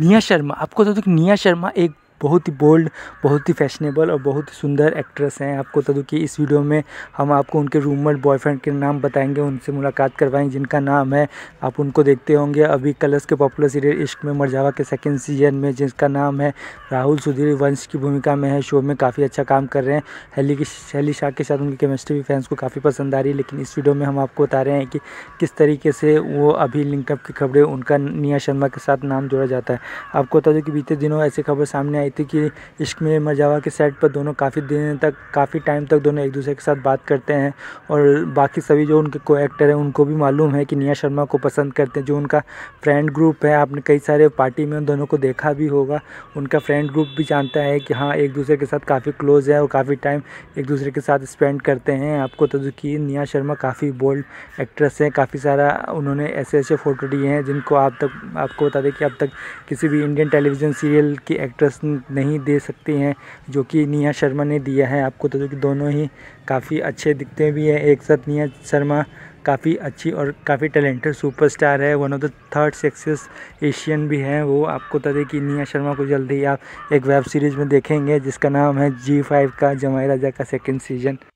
निया शर्मा आपको बता तो दूँ कि निया शर्मा एक बहुत ही बोल्ड बहुत ही फैशनेबल और बहुत ही सुंदर एक्ट्रेस हैं आपको बता दूँ कि इस वीडियो में हम आपको उनके रूममेट बॉयफ्रेंड के नाम बताएंगे उनसे मुलाकात करवाएंगे जिनका नाम है आप उनको देखते होंगे अभी कलर्स के पॉपुलर सीरियल इश्क में मरजावा के सेकेंड सीजन में जिसका नाम है राहुल सुधीर वंश की भूमिका में है शो में काफ़ी अच्छा काम कर रहे हैं हेली की शैली शाह के साथ उनकी केमिस्ट्री भी फैंस को काफ़ी पसंद आ रही है लेकिन इस वीडियो में हम आपको बता रहे हैं कि किस तरीके से वो अभी लिंकअप की खबरें उनका निया शर्मा के साथ नाम जोड़ा जाता है आपको बता दूँ कि बीते दिनों ऐसी खबर सामने आई आई थी कि इश्क में मरजावा के सेट पर दोनों काफ़ी दिन तक काफ़ी टाइम तक दोनों एक दूसरे के साथ बात करते हैं और बाकी सभी जो उनके को एक्टर हैं उनको भी मालूम है कि निया शर्मा को पसंद करते हैं जो उनका फ्रेंड ग्रुप है आपने कई सारे पार्टी में उन दोनों को देखा भी होगा उनका फ्रेंड ग्रुप भी जानता है कि हाँ एक दूसरे के साथ काफ़ी क्लोज़ है और काफ़ी टाइम एक दूसरे के साथ स्पेंड करते हैं आपको तो कि निया शर्मा काफ़ी बोल्ड एक्ट्रेस हैं काफ़ी सारा उन्होंने ऐसे ऐसे फ़ोटो दिए हैं जिनको आप तक आपको बता दें कि अब तक किसी भी इंडियन टेलीविज़न सीरियल की एक्ट्रेस नहीं दे सकती हैं जो कि निया शर्मा ने दिया है आपको तो कि दोनों ही काफ़ी अच्छे दिखते भी हैं एक साथ निया शर्मा काफ़ी अच्छी और काफ़ी टैलेंटेड सुपरस्टार है one of the third success Asian भी हैं वो आपको बता दें कि निया शर्मा को जल्दी आप एक वेब सीरीज़ में देखेंगे जिसका नाम है जी फाइव का जमाई राजा का सेकेंड सीजन